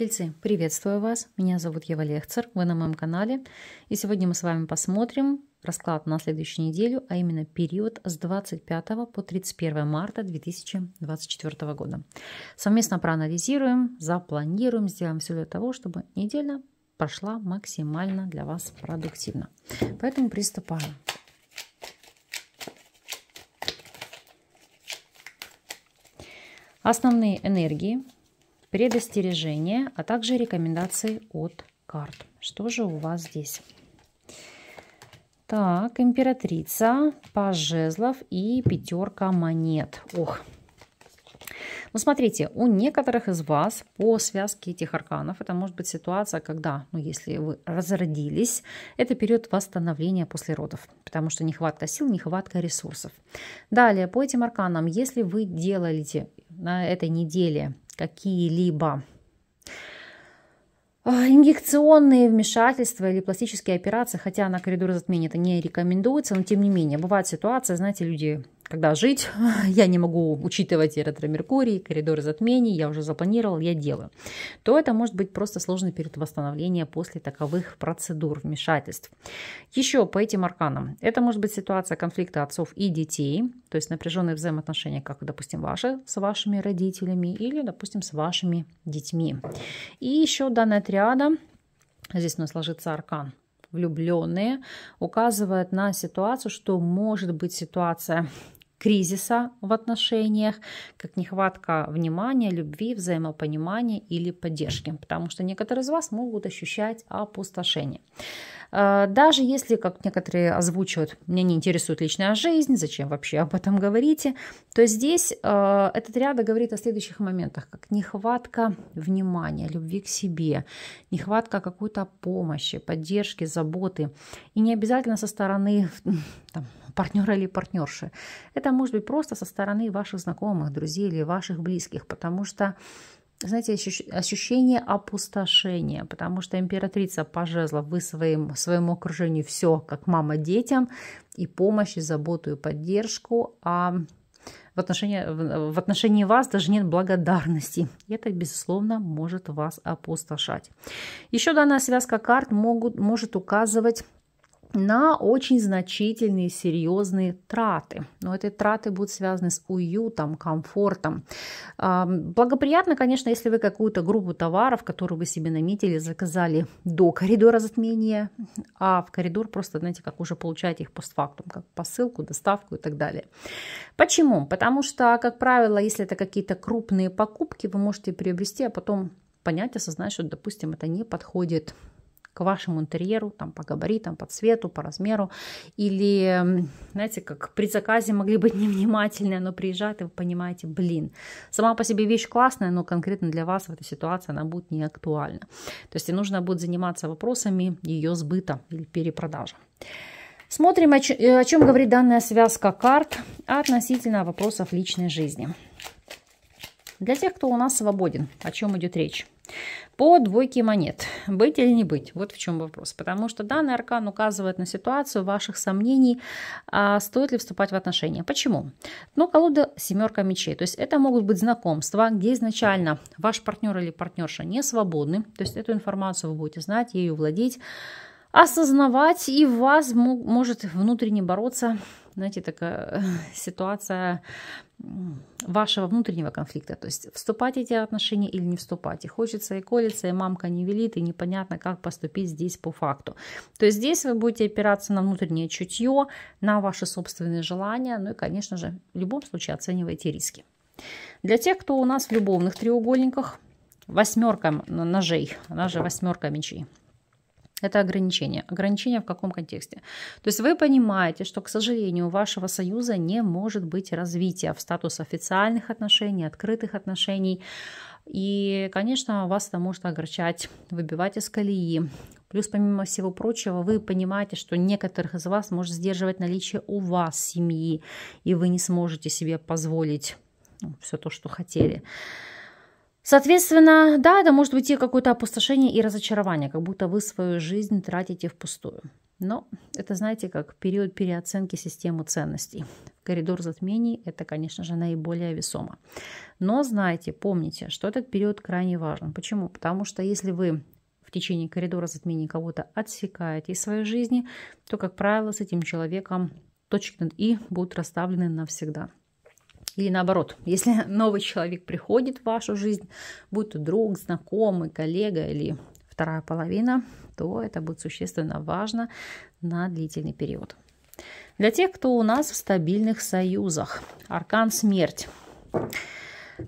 Тельцы, приветствую вас. Меня зовут Ева Лехцер, вы на моем канале. И сегодня мы с вами посмотрим расклад на следующую неделю, а именно период с 25 по 31 марта 2024 года. Совместно проанализируем, запланируем, сделаем все для того, чтобы неделя прошла максимально для вас продуктивно. Поэтому приступаем. Основные энергии – предостережения, а также рекомендации от карт. Что же у вас здесь? Так, императрица, паж жезлов и пятерка монет. Ох, ну, смотрите, у некоторых из вас по связке этих арканов это может быть ситуация, когда, ну, если вы разродились, это период восстановления после родов, потому что нехватка сил, нехватка ресурсов. Далее, по этим арканам, если вы делаете на этой неделе какие-либо а, инъекционные вмешательства или пластические операции, хотя на коридор затмения это не рекомендуется, но тем не менее, бывают ситуации, знаете, люди когда жить, я не могу учитывать и ретро-меркурий, коридоры затмений, я уже запланировал, я делаю, то это может быть просто сложный период восстановления после таковых процедур, вмешательств. Еще по этим арканам. Это может быть ситуация конфликта отцов и детей, то есть напряженные взаимоотношения, как, допустим, ваши с вашими родителями или, допустим, с вашими детьми. И еще данная триада, здесь у нас ложится аркан влюбленные, указывает на ситуацию, что может быть ситуация кризиса в отношениях, как нехватка внимания, любви, взаимопонимания или поддержки, потому что некоторые из вас могут ощущать опустошение. Э, даже если, как некоторые озвучивают, меня не интересует личная жизнь, зачем вообще об этом говорите, то здесь э, этот ряд говорит о следующих моментах, как нехватка внимания, любви к себе, нехватка какой-то помощи, поддержки, заботы. И не обязательно со стороны там, партнера или партнерши. Это может быть просто со стороны ваших знакомых, друзей или ваших близких, потому что знаете, ощущение опустошения, потому что императрица пожезла вы своим, своему окружению все, как мама детям, и помощь, и заботу, и поддержку, а в отношении, в отношении вас даже нет благодарности. это, безусловно, может вас опустошать. Еще данная связка карт могут, может указывать на очень значительные, серьезные траты. Но эти траты будут связаны с уютом, комфортом. А, благоприятно, конечно, если вы какую-то группу товаров, которую вы себе наметили, заказали до коридора затмения, а в коридор просто, знаете, как уже получаете их постфактум, как посылку, доставку и так далее. Почему? Потому что, как правило, если это какие-то крупные покупки, вы можете приобрести, а потом понять, осознать, что, допустим, это не подходит к вашему интерьеру, там, по габаритам, по цвету, по размеру. Или, знаете, как при заказе могли быть невнимательны, но приезжает, и вы понимаете, блин, сама по себе вещь классная, но конкретно для вас в этой ситуации она будет не актуальна. То есть и нужно будет заниматься вопросами ее сбыта или перепродажи. Смотрим, о, э, о чем говорит данная связка карт относительно вопросов личной жизни. Для тех, кто у нас свободен, о чем идет речь. По двойке монет. Быть или не быть? Вот в чем вопрос. Потому что данный аркан указывает на ситуацию ваших сомнений, а стоит ли вступать в отношения. Почему? Но ну, колода семерка мечей. То есть это могут быть знакомства, где изначально ваш партнер или партнерша не свободны. То есть эту информацию вы будете знать, ею владеть осознавать, и в вас может внутренне бороться знаете, такая ситуация вашего внутреннего конфликта. То есть вступать в эти отношения или не вступать. И хочется, и колется, и мамка не велит, и непонятно, как поступить здесь по факту. То есть здесь вы будете опираться на внутреннее чутье, на ваши собственные желания, ну и, конечно же, в любом случае оценивайте риски. Для тех, кто у нас в любовных треугольниках, восьмерка ножей, она же восьмерка мечей – это ограничение. Ограничение в каком контексте? То есть вы понимаете, что, к сожалению, у вашего союза не может быть развития в статус официальных отношений, открытых отношений. И, конечно, вас это может огорчать, выбивать из колеи. Плюс, помимо всего прочего, вы понимаете, что некоторых из вас может сдерживать наличие у вас семьи, и вы не сможете себе позволить ну, все то, что хотели. Соответственно, да, это может быть и какое-то опустошение и разочарование, как будто вы свою жизнь тратите впустую. Но это, знаете, как период переоценки системы ценностей. Коридор затмений – это, конечно же, наиболее весомо. Но знайте, помните, что этот период крайне важен. Почему? Потому что если вы в течение коридора затмений кого-то отсекаете из своей жизни, то, как правило, с этим человеком точки над «и» будут расставлены навсегда – или наоборот, если новый человек приходит в вашу жизнь, будь то друг, знакомый, коллега или вторая половина, то это будет существенно важно на длительный период. Для тех, кто у нас в стабильных союзах, аркан смерть.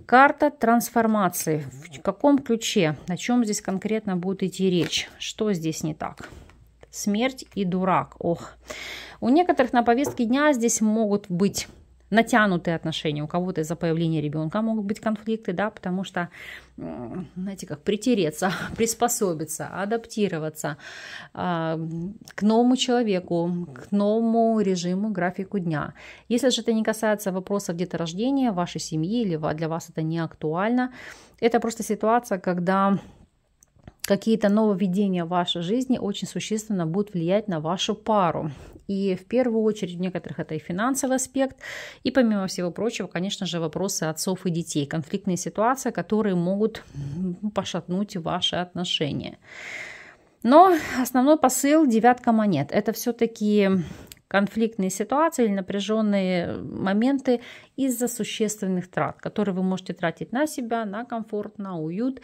Карта трансформации. В каком ключе? О чем здесь конкретно будет идти речь? Что здесь не так? Смерть и дурак. Ох. У некоторых на повестке дня здесь могут быть натянутые отношения. У кого-то из-за появления ребенка могут быть конфликты, да, потому что, знаете, как притереться, приспособиться, адаптироваться а, к новому человеку, к новому режиму, графику дня. Если же это не касается вопросов деторождения вашей семьи или для вас это не актуально, это просто ситуация, когда какие-то нововведения в вашей жизни очень существенно будут влиять на вашу пару. И в первую очередь в некоторых это и финансовый аспект, и помимо всего прочего, конечно же, вопросы отцов и детей, конфликтные ситуации, которые могут пошатнуть ваши отношения. Но основной посыл девятка монет – это все-таки конфликтные ситуации или напряженные моменты из-за существенных трат, которые вы можете тратить на себя, на комфорт, на уют,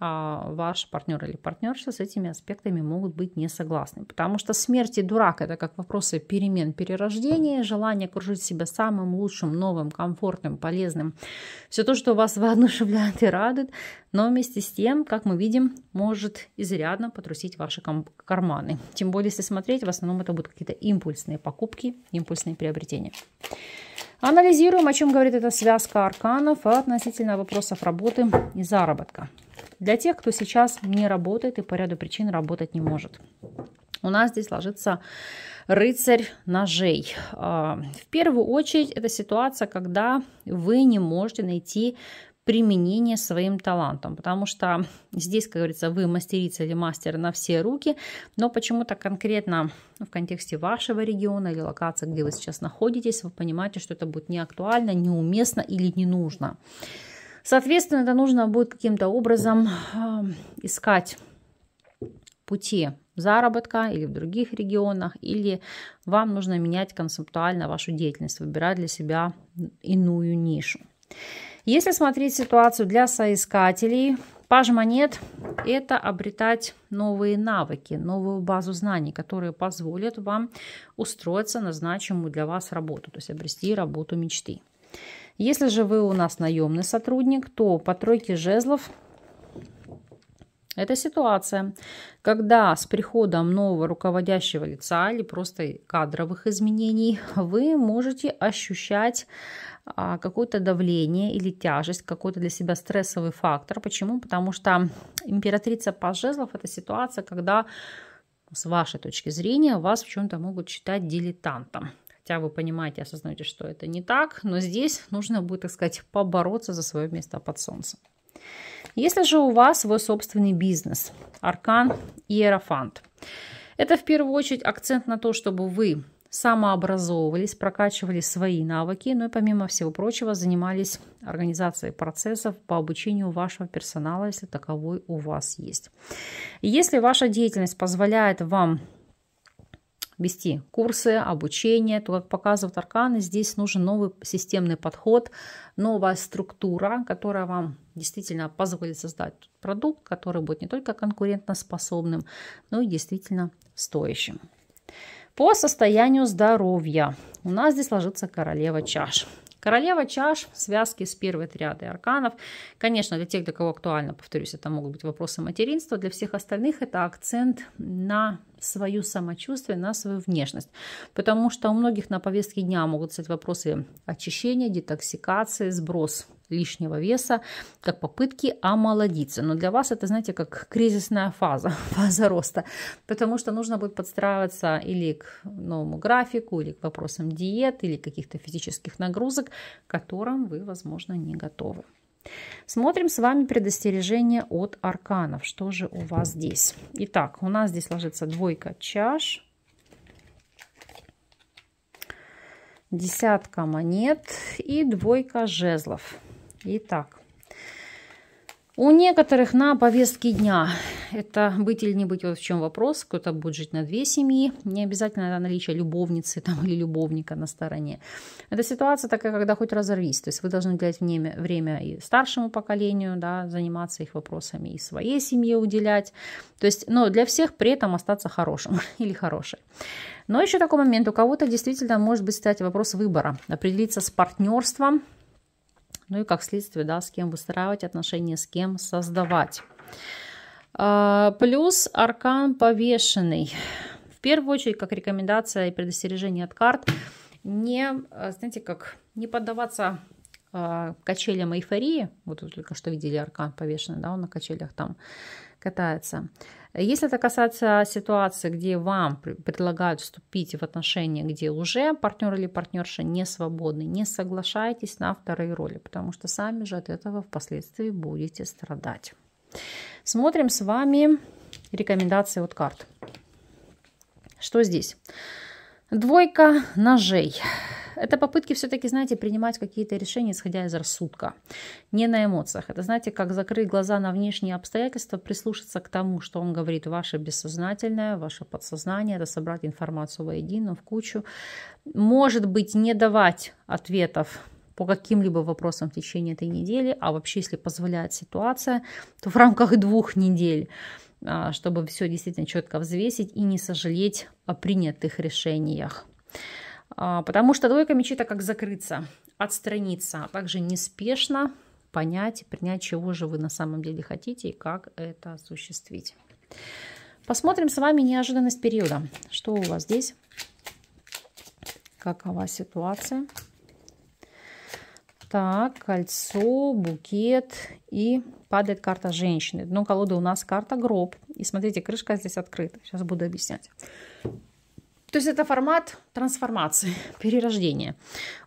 а, ваш партнер или партнерша с этими аспектами могут быть не согласны. Потому что смерть и дурак – это как вопросы перемен, перерождения, желание окружить себя самым лучшим, новым, комфортным, полезным. Все то, что вас воодушевляет и радует, но вместе с тем, как мы видим, может изрядно потрусить ваши карманы. Тем более, если смотреть, в основном это будут какие-то импульсные покупки, импульсные приобретения. Анализируем, о чем говорит эта связка арканов а относительно вопросов работы и заработка. Для тех, кто сейчас не работает и по ряду причин работать не может. У нас здесь ложится рыцарь ножей. А, в первую очередь это ситуация, когда вы не можете найти применение своим талантом, потому что здесь, как говорится, вы мастерица или мастер на все руки, но почему-то конкретно в контексте вашего региона или локации, где вы сейчас находитесь, вы понимаете, что это будет не актуально, неуместно или не нужно. Соответственно, это нужно будет каким-то образом а, искать пути заработка или в других регионах, или вам нужно менять концептуально вашу деятельность, выбирать для себя иную нишу. Если смотреть ситуацию для соискателей, паж монет – это обретать новые навыки, новую базу знаний, которые позволят вам устроиться на значимую для вас работу, то есть обрести работу мечты. Если же вы у нас наемный сотрудник, то по тройке жезлов это ситуация, когда с приходом нового руководящего лица или просто кадровых изменений вы можете ощущать а, какое-то давление или тяжесть, какой-то для себя стрессовый фактор. Почему? Потому что императрица пажезлов – это ситуация, когда с вашей точки зрения вас в чем-то могут считать дилетантом хотя вы понимаете, осознаете, что это не так, но здесь нужно будет, так сказать, побороться за свое место под солнцем. Если же у вас свой собственный бизнес, аркан Иерофант, это в первую очередь акцент на то, чтобы вы самообразовывались, прокачивали свои навыки, но ну и помимо всего прочего занимались организацией процессов по обучению вашего персонала, если таковой у вас есть. Если ваша деятельность позволяет вам вести курсы, обучение, то, как показывают арканы, здесь нужен новый системный подход, новая структура, которая вам действительно позволит создать продукт, который будет не только конкурентоспособным, но и действительно стоящим. По состоянию здоровья у нас здесь ложится королева чаш. Королева чаш в связке с первой триадой арканов. Конечно, для тех, для кого актуально, повторюсь, это могут быть вопросы материнства. Для всех остальных это акцент на свое самочувствие, на свою внешность. Потому что у многих на повестке дня могут стать вопросы очищения, детоксикации, сброс лишнего веса, как попытки омолодиться. Но для вас это, знаете, как кризисная фаза, фаза роста, потому что нужно будет подстраиваться или к новому графику, или к вопросам диет, или каких-то физических нагрузок, к которым вы, возможно, не готовы. Смотрим с вами предостережение от арканов. Что же у вас здесь? Итак, у нас здесь ложится двойка чаш. Десятка монет и двойка жезлов. Итак, у некоторых на повестке дня это быть или не быть, вот в чем вопрос. Кто-то будет жить на две семьи, не обязательно это наличие любовницы там, или любовника на стороне. Это ситуация такая, когда хоть разорвись. То есть вы должны уделять время, время и старшему поколению, да, заниматься их вопросами, и своей семье уделять. То есть, но для всех при этом остаться хорошим или хорошей. Но еще такой момент, у кого-то действительно может быть стать вопрос выбора, определиться с партнерством, ну и как следствие, да, с кем выстраивать отношения, с кем создавать. А, плюс аркан повешенный. В первую очередь, как рекомендация и предостережение от карт, не, э, знаете, как не поддаваться а, качелям эйфории. Вот вы только что видели аркан повешенный, да, он на качелях там катается. Если это касается ситуации, где вам предлагают вступить в отношения, где уже партнер или партнерша не свободны, не соглашайтесь на вторые роли, потому что сами же от этого впоследствии будете страдать. Смотрим с вами рекомендации от карт. Что здесь? Двойка ножей. Это попытки все-таки, знаете, принимать какие-то решения, исходя из рассудка, не на эмоциях. Это, знаете, как закрыть глаза на внешние обстоятельства, прислушаться к тому, что он говорит, ваше бессознательное, ваше подсознание, это собрать информацию воедино, в кучу. Может быть, не давать ответов по каким-либо вопросам в течение этой недели, а вообще, если позволяет ситуация, то в рамках двух недель а, чтобы все действительно четко взвесить и не сожалеть о принятых решениях. А, потому что двойка мечей это как закрыться, отстраниться, а также неспешно понять, принять, чего же вы на самом деле хотите и как это осуществить. Посмотрим с вами неожиданность периода. Что у вас здесь? Какова ситуация? Так, кольцо, букет и падает карта женщины. Дно колоды у нас карта гроб. И смотрите, крышка здесь открыта. Сейчас буду объяснять. То есть это формат трансформации, перерождения.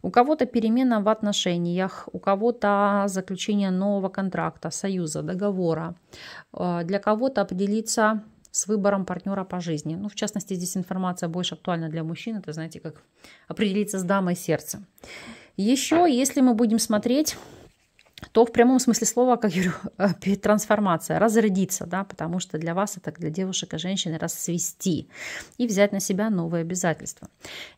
У кого-то перемена в отношениях, у кого-то заключение нового контракта, союза, договора. Э, для кого-то определиться с выбором партнера по жизни. Ну, в частности, здесь информация больше актуальна для мужчин. Это, знаете, как определиться с дамой сердца. Еще, если мы будем смотреть то в прямом смысле слова, как я говорю, э, трансформация, разродиться, да, потому что для вас это для девушек и женщин расцвести и взять на себя новые обязательства.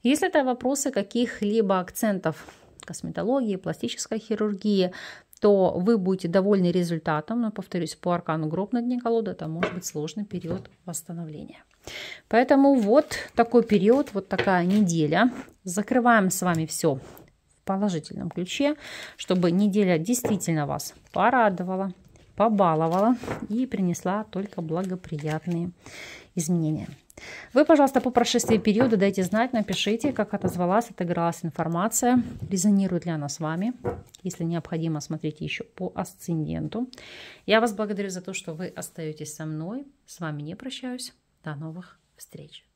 Если это вопросы каких-либо акцентов косметологии, пластической хирургии, то вы будете довольны результатом, но, повторюсь, по аркану гроб на дне колоды это может быть сложный период восстановления. Поэтому вот такой период, вот такая неделя. Закрываем с вами все положительном ключе, чтобы неделя действительно вас порадовала, побаловала и принесла только благоприятные изменения. Вы, пожалуйста, по прошествии периода дайте знать, напишите, как отозвалась, отыгралась информация, резонирует ли она с вами. Если необходимо, смотрите еще по асценденту. Я вас благодарю за то, что вы остаетесь со мной. С вами не прощаюсь. До новых встреч!